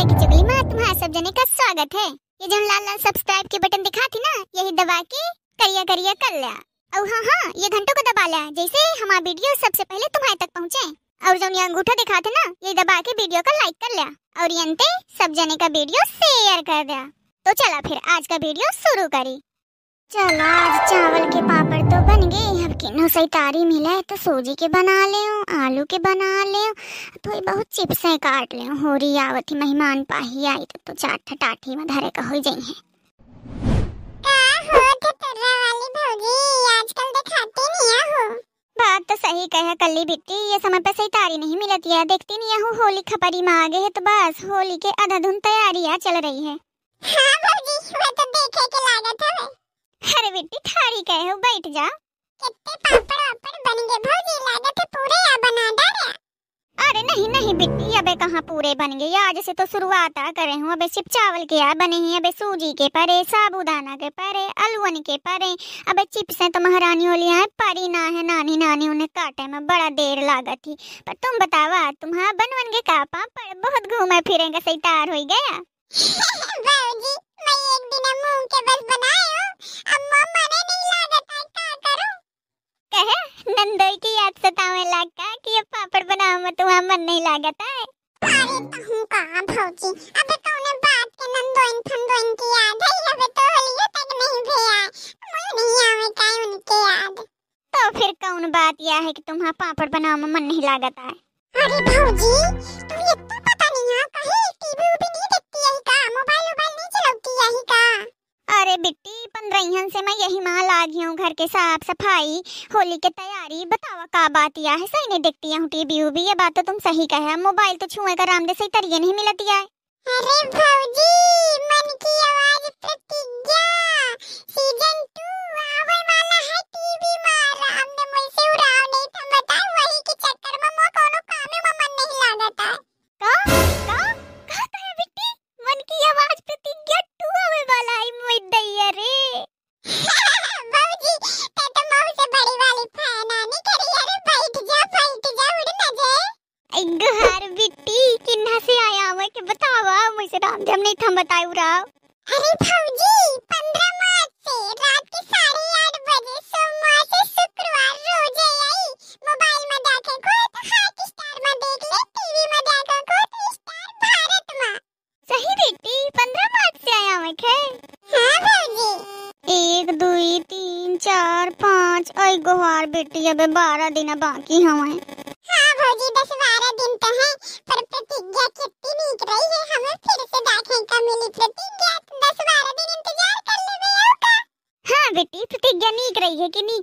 मैं की चुगली माँ तुम्हारे सब जने का स्वागत है ये जो लाल लाल सब्सक्राइब के बटन दिखा थी ना यही दबा के करिया करिया कर लिया और हाँ हाँ ये घंटों को दबा लिया जैसे हमारा वीडियो सबसे पहले तुम्हारे तक पहुँचे और जो ये अंगूठा दिखा थे ना ये दबा के वीडियो का लाइक कर लिया और ये सब जने का वीडियो शेयर कर दिया तो चला फिर आज का वीडियो शुरू करी चलो आज चावल के पापड़ तो बन गए अब किन्नो से तारी मिला है तो सूजी के बना ले आलू के बना ले थोड़ी बहुत चिप्स है काट ले हो रही आवती मेहमान पाही आई तो, तो चाट टाठी में धरे का हो जाई तो है बात तो सही कहा कल्ली बिट्टी ये समय पर सही तारी नहीं मिलती है देखती नहीं है होली खपरी में आ गए है तो बस होली के अधा धुन तैयारियां चल रही है हाँ भौजी वो तो देखे के लागत है अरे बेटी थारी कहे हो बैठ जा कितने पापड़ वापड़ बन गए भौजी लागत है पूरे या बना डाले अरे नहीं नहीं बेटी अबे कहाँ पूरे बन गए आज से तो शुरुआत आ करे हूँ अबे सिर्फ चावल के यार बने हैं अबे सूजी के परे साबूदाना के परे अलवन के परे अबे चिप्स हैं तो महारानी होली है परी ना है नानी नानी उन्हें काटे में बड़ा देर लागत थी पर तुम बतावा तुम्हारा बनवन के का पापड़ बहुत घूमे फिरेंगे सही तार हो गया मन नहीं लागत है अरे कहूं कहां भौजी अबे तो बात के नंदो नंदोइन फंदोइन की याद है अबे तो होलियो तक नहीं भैया मुझे नहीं आवे काय उनके याद तो फिर कौन बात या है कि तुम्हारा पापड़ बनाओ में मन नहीं लागत है अरे भौजी तुम ये तो पता नहीं है कहीं टीवी भी नहीं देखती यही का मोबाइल मोबाइल नहीं चलाती यही का अरे बिट्टी पंद्रहन से मैं यही माल आ गई हूँ घर के साफ सफाई होली के तैयारी बतावा का बात यह है सही नहीं देखती हूँ टीवी ये बात तो तुम सही कहे मोबाइल तो छुए का आराम सही तरिए नहीं मिलती है अरे हम बताऊ राव अरे भौजी 15 मार्च से रात के साढ़े आठ बजे सोमवार से शुक्रवार रोज आई मोबाइल में जाके खोत तो हॉट स्टार में देख ले टीवी में जाके खोत तो स्टार भारत में सही बेटी 15 मार्च से आया मैं खे हां भौजी एक दो तीन चार पाँच आई गोहार बेटी अबे बारह दिन बाकी हमें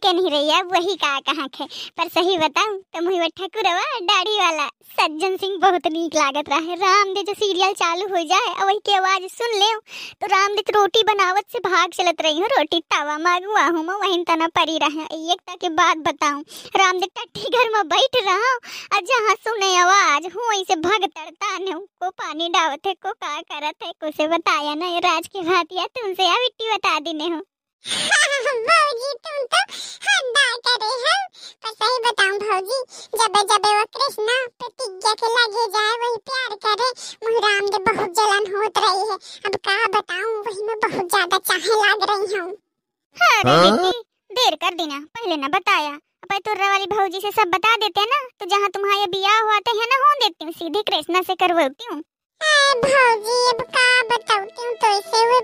के नहीं रही है वही का आँख है पर सही बताऊं तो मुही ठकुरवा दाढ़ी वाला सज्जन सिंह बहुत नीक लागत रहा है रामदेव जो सीरियल चालू हो जाए और वही की आवाज सुन ले तो रामदेव तो रोटी बनावत से भाग चलत रही हूँ रोटी तवा मांगुआ हूँ मैं वही तना पड़ी रहा है एक ता के बात बताऊँ रामदेव टट्टी घर में बैठ रहा हूँ और जहाँ सुने आवाज हूँ से भग तड़ता ने को पानी डावत है को का करत है कुछ बताया ना राज की भातिया तुमसे या बिट्टी बता देने हूँ भौजी तुम तो हद्दा करे हम पर सही बताऊं भौजी जब जब वो कृष्णा प्रतिज्ञा के लगे जाए वही प्यार करे मुहराम के बहुत जलन होत रही है अब का बताऊं वही में बहुत ज्यादा चाहे लग रही हूं देर कर देना पहले ना बताया अपन तुर्रा वाली भौजी से सब बता देते ना तो जहाँ तुम्हारा ब्याह हुआ था है ना हो देती हूँ सीधे कृष्णा से करवाती हूँ भौजी अब का बताती हूँ तो इसे हुए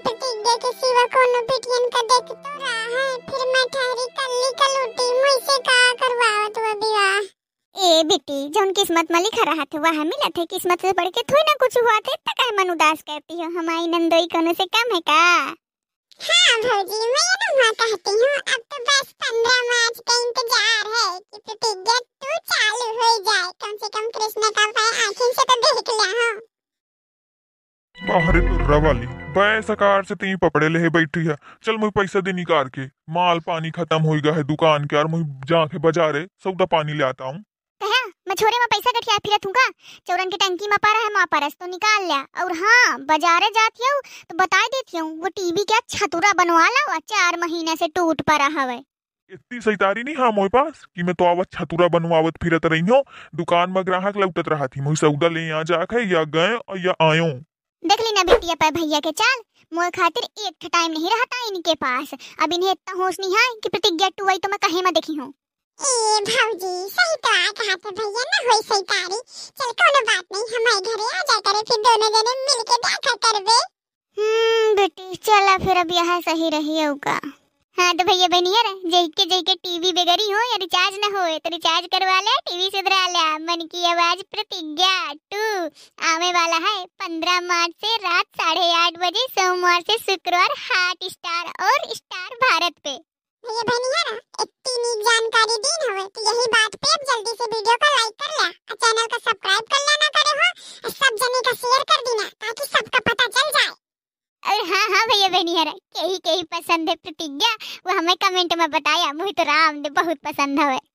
भाग्य सिवा कोनो पिटियन का देख तो रहा है फिर मैं ठहरी कल्ली कलूटी मुझसे कहा करवाओ तो विवाह ए बेटी जोन किस्मत में लिखा रहा था वहां मिला थे किस्मत से पढ़ के थोड़ी ना कुछ हुआ थे तक मन उदास कहती हो हमारी नंदोई कोने से कम है का हाँ भौजी मैं ये ना कहती हूँ अब तो बस पंद्रह मार्च का इंतजार है कि प्रतिज्ञा तू चालू हो जाए कम से कम कृष्ण का भाई आखिर से तो देख लिया हूँ बाहर तो रवाली बस कार से तीन पपड़े ले बैठी है चल मुझे पैसा देनी कार के माल पानी खत्म हो गया है दुकान के और मुझे जाके बाजारे सौदा पानी ले आता हूँ छोरे में पैसा कटिया फिर थूंगा चौरन के टंकी में पारा है मां परस तो निकाल लिया और हाँ बाजारे जाती हूँ तो बता देती हूँ वो टीवी क्या छतुरा बनवा लाओ चार महीने से टूट पड़ा हवे इतनी सैतारी नहीं हाँ मोए पास कि मैं तो आवत छतुरा बनवावत फिरत रही हूँ दुकान में ग्राहक लौटत रहा थी मुझे सौदा ले यहाँ जाके या गए और या आयो देख ली ना बेटिया पर भैया के चाल मोर खातिर एक टाइम नहीं रहता इनके पास अब इन्हें इतना होश नहीं है कि प्रतिज्ञा टू आई तो मैं कहीं में देखी हूँ तो हम्म, बेटी चला फिर अब यह सही रही होगा हाँ तो भैया बनियर जैके जैके टीवी बेगरी हो या रिचार्ज ना हो तो रिचार्ज करवा ले टीवी सुधरा ले मन की आवाज प्रतिज्ञा टू आवे वाला है पंद्रह मार्च से रात साढ़े आठ बजे सोमवार से शुक्रवार हॉट स्टार और स्टार भारत पे भैया बनियर इतनी नीक जानकारी दीन हो तो यही बात पे अब जल्दी से वीडियो को लाइक कर ले और चैनल को सब्सक्राइब कर लेना करे हो सब जने का शेयर कर देना ताकि सबका पता चल जाए और हाँ हाँ भैया बनियर यही कहीं पसंद है प्रतिज्ञा वो हमें कमेंट में बताया मुझे तो राम ने बहुत पसंद हवे